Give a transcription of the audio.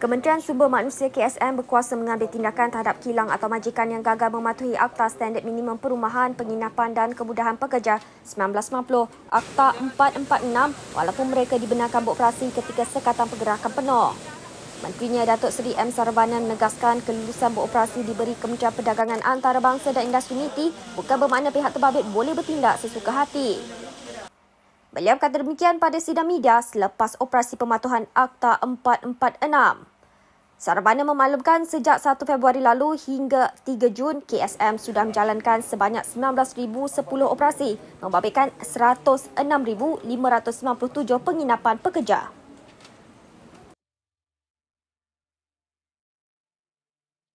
Kementerian Sumber Manusia KSM berkuasa mengambil tindakan terhadap kilang atau majikan yang gagal mematuhi Akta Standard Minimum Perumahan, Penginapan dan Kemudahan Pekerja 1990, Akta 446 walaupun mereka dibenarkan beroperasi ketika Sekatan Pergerakan Penuh. Menterinya Datuk Seri M. Sarabanan menegaskan kelulusan beroperasi diberi Kementerian Perdagangan Antarabangsa dan Industri MITI bukan bermakna pihak terbabit boleh bertindak sesuka hati. Beliau kata demikian pada sidang media selepas operasi pematuhan Akta 446. Sarabana memaklumkan sejak 1 Februari lalu hingga 3 Jun, KSM sudah menjalankan sebanyak 19,010 operasi membabitkan 106,597 penginapan pekerja.